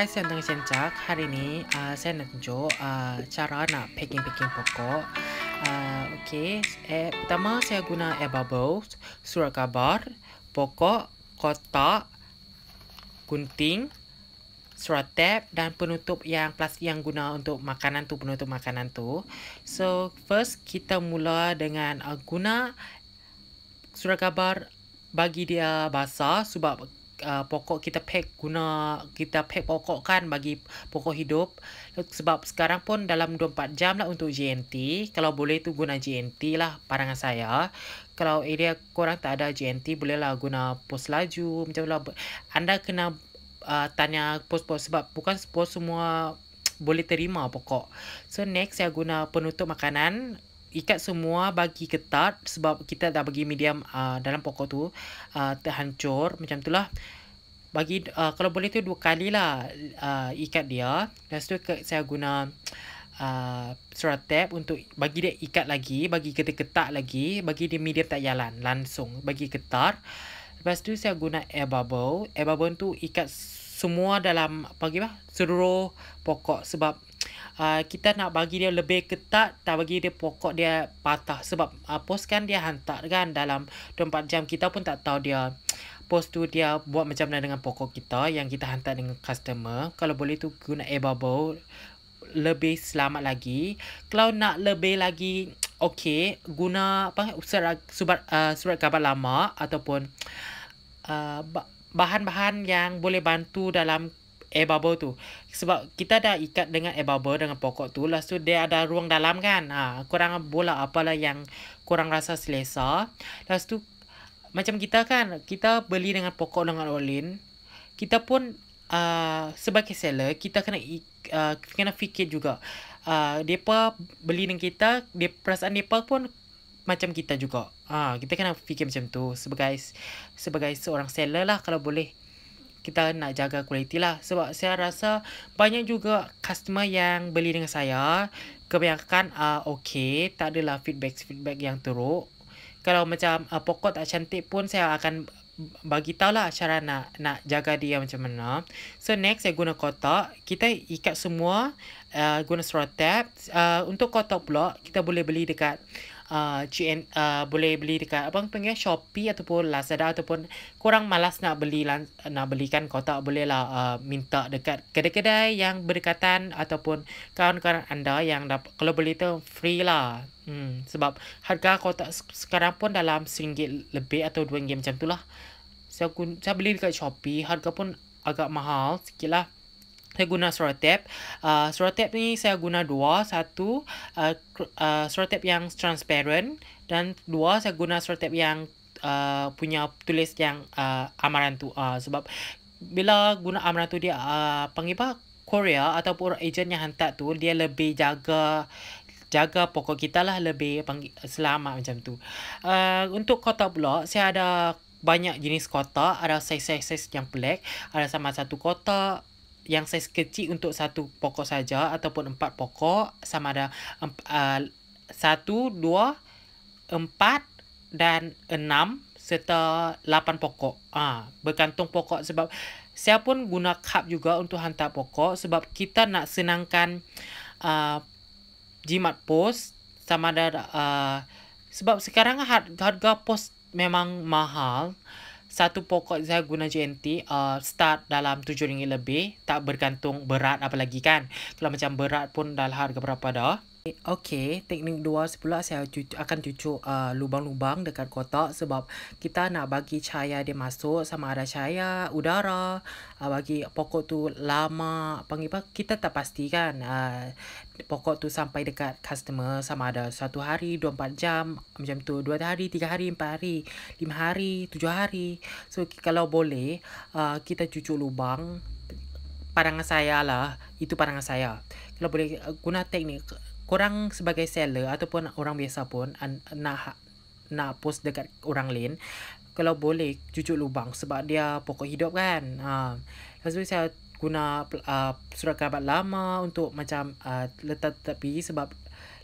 Hai, saya Antoni Sencak. Hari ini uh, saya nak tunjuk uh, cara nak packing-packing pokok. Uh, Okey, eh, pertama saya guna air bubbles, surat kabar, pokok, kotak, gunting, surat tape dan penutup yang plastik yang guna untuk makanan tu, penutup makanan tu. So, first kita mula dengan uh, guna surat kabar bagi dia basah sebab Uh, pokok kita pack guna kita pack pokok kan bagi pokok hidup sebab sekarang pun dalam 24 jam lah untuk GNT kalau boleh tu guna GNT lah pandangan saya kalau area korang tak ada GNT boleh lah guna pos laju macam lah anda kena uh, tanya pos-pos sebab bukan pos semua boleh terima pokok so next saya guna penutup makanan ikat semua bagi ketat sebab kita dah bagi medium uh, dalam pokok tu uh, terhancur macam itulah bagi uh, kalau boleh tu dua kali lah uh, ikat dia lepas tu saya guna uh, surat tape untuk bagi dia ikat lagi bagi kita ketat lagi bagi dia medium tak jalan langsung bagi ketat lepas tu saya guna air bubble air bubble tu ikat semua dalam apa lah seluruh pokok sebab uh, kita nak bagi dia lebih ketat tak bagi dia pokok dia patah sebab uh, ah, post kan dia hantar kan dalam 24 jam kita pun tak tahu dia post tu dia buat macam mana dengan pokok kita yang kita hantar dengan customer kalau boleh tu guna air bubble lebih selamat lagi kalau nak lebih lagi okay guna apa surat surat, uh, surat khabar lama ataupun uh, bahan-bahan yang boleh bantu dalam air bubble tu sebab kita dah ikat dengan air bubble dengan pokok tu lepas tu dia ada ruang dalam kan ha, kurang bola apalah yang kurang rasa selesa lepas tu macam kita kan kita beli dengan pokok dengan olin kita pun uh, sebagai seller kita kena uh, kena fikir juga uh, depa beli dengan kita dia perasaan depa pun macam kita juga. Ah, ha, kita kena fikir macam tu sebagai sebagai seorang seller lah kalau boleh kita nak jaga kualiti lah sebab saya rasa banyak juga customer yang beli dengan saya kebanyakan uh, okay tak adalah feedback feedback yang teruk kalau macam uh, pokok tak cantik pun saya akan bagi tahu lah cara nak nak jaga dia macam mana. So next saya guna kotak, kita ikat semua uh, guna straw tape. Uh, untuk kotak pula kita boleh beli dekat uh, GN, uh, boleh beli dekat apa panggil Shopee ataupun Lazada ataupun kurang malas nak beli nak belikan kotak bolehlah uh, minta dekat kedai-kedai yang berdekatan ataupun kawan-kawan anda yang dapat kalau beli tu free lah. Hmm, sebab harga kotak sekarang pun dalam RM1 lebih atau RM2 macam tu lah. Saya, saya beli dekat Shopee harga pun agak mahal sikit lah saya guna surat Serotep. Uh, ah, Serotep ni saya guna dua. Satu, uh, ah, uh, ah, Serotep yang transparent. Dan dua, saya guna surat Serotep yang uh, punya tulis yang uh, tu Uh, sebab bila guna amaran tu dia, uh, pengibar Korea ataupun agent yang hantar tu, dia lebih jaga jaga pokok kita lah lebih selamat macam tu. Uh, untuk kotak blok, saya ada banyak jenis kotak. Ada saiz-saiz yang pelik. Ada sama satu kotak, yang saiz kecil untuk satu pokok saja ataupun empat pokok sama ada um, uh, satu, dua, empat dan enam serta lapan pokok. Ah, ha, bergantung pokok sebab saya pun guna cup juga untuk hantar pokok sebab kita nak senangkan uh, jimat pos sama ada uh, sebab sekarang harga pos memang mahal. Uh, satu pokok saya guna GNT uh, start dalam RM7 lebih. Tak bergantung berat apalagi kan. Kalau macam berat pun dah harga berapa dah. Okay, teknik dua pula saya cucu, akan cucuk uh, lubang-lubang dekat kotak sebab kita nak bagi cahaya dia masuk sama ada cahaya udara uh, bagi pokok tu lama panggil kita tak pasti kan uh, pokok tu sampai dekat customer sama ada satu hari, dua empat jam macam tu dua hari, tiga hari, empat hari, lima hari, tujuh hari so kalau boleh uh, kita cucuk lubang pandangan saya lah itu pandangan saya kalau boleh uh, guna teknik korang sebagai seller ataupun orang biasa pun nak nak post dekat orang lain kalau boleh cucuk lubang sebab dia pokok hidup kan ha uh, saya guna uh, surat khabar lama untuk macam uh, letak tepi sebab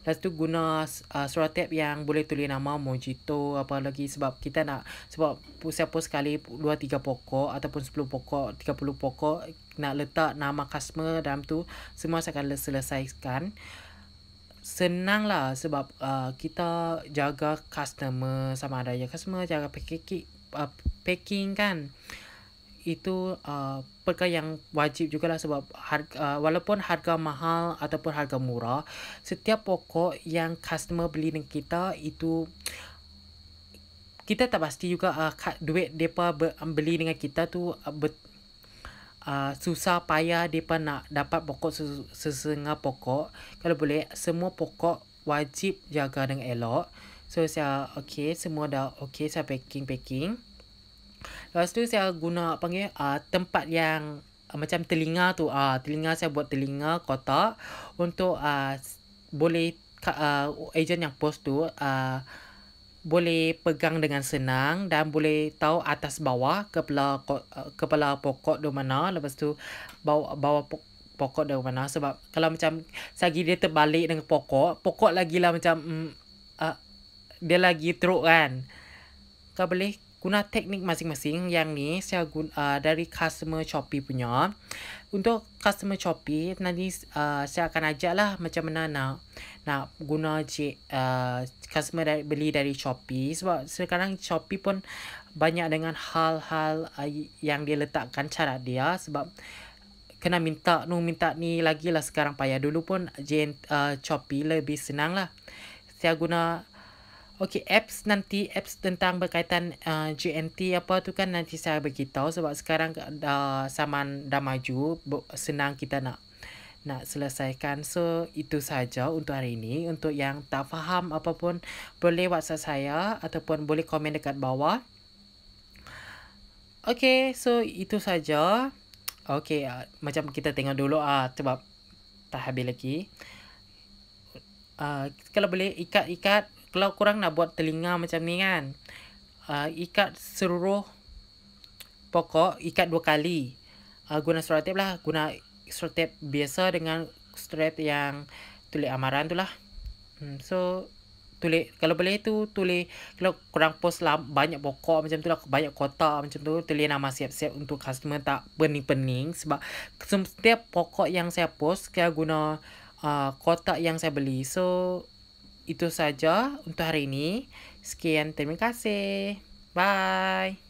Lepas tu guna uh, surat tab yang boleh tulis nama Mojito apa lagi sebab kita nak sebab saya post sekali 2 3 pokok ataupun 10 pokok 30 pokok nak letak nama customer dalam tu semua saya akan selesaikan senang lah sebab uh, kita jaga customer sama ada yang customer jaga packaging, uh, packing kan itu uh, perkara yang wajib juga lah sebab harga, uh, walaupun harga mahal ataupun harga murah setiap pokok yang customer beli dengan kita itu kita tak pasti juga uh, duit mereka beli dengan kita tu uh, bet- uh, susah payah mereka nak dapat pokok sesengah pokok. Kalau boleh, semua pokok wajib jaga dengan elok. So, saya okay. Semua dah okay. Saya packing-packing. Lepas tu, saya guna panggil uh, tempat yang uh, macam telinga tu. Uh, telinga saya buat telinga kotak untuk uh, boleh uh, agent yang post tu uh, boleh pegang dengan senang dan boleh tahu atas bawah kepala kepala pokok di mana lepas tu bawah bawah pokok di mana sebab kalau macam sagi dia terbalik dengan pokok pokok lagi lah macam mm, uh, dia lagi teruk kan kau boleh guna teknik masing-masing yang ni saya guna uh, dari customer Shopee punya untuk customer Shopee nanti uh, saya akan ajak lah macam mana nak nak guna J, uh, customer dari, beli dari Shopee sebab sekarang Shopee pun banyak dengan hal-hal uh, yang dia letakkan cara dia sebab kena minta nung minta ni lagi lah sekarang payah dulu pun jen uh, Shopee lebih senang lah saya guna Okey, apps nanti, apps tentang berkaitan uh, GNT apa tu kan nanti saya beritahu sebab sekarang dah uh, saman dah maju, senang kita nak nak selesaikan. So, itu saja untuk hari ini. Untuk yang tak faham apapun, boleh WhatsApp saya ataupun boleh komen dekat bawah. Okey, so itu saja. Okey, uh, macam kita tengok dulu ah uh, sebab tak habis lagi. Uh, kalau boleh ikat-ikat kalau korang nak buat telinga macam ni kan uh, ikat seluruh pokok ikat dua kali uh, guna straw tape lah guna straw tape biasa dengan strap yang tulis amaran tu lah hmm, so tulis kalau boleh tu tulis kalau korang post lah banyak pokok macam tu lah banyak kotak macam tu tulis nama siap-siap untuk customer tak pening-pening sebab setiap pokok yang saya post saya guna uh, kotak yang saya beli so itu saja untuk hari ini. Sekian, terima kasih. Bye.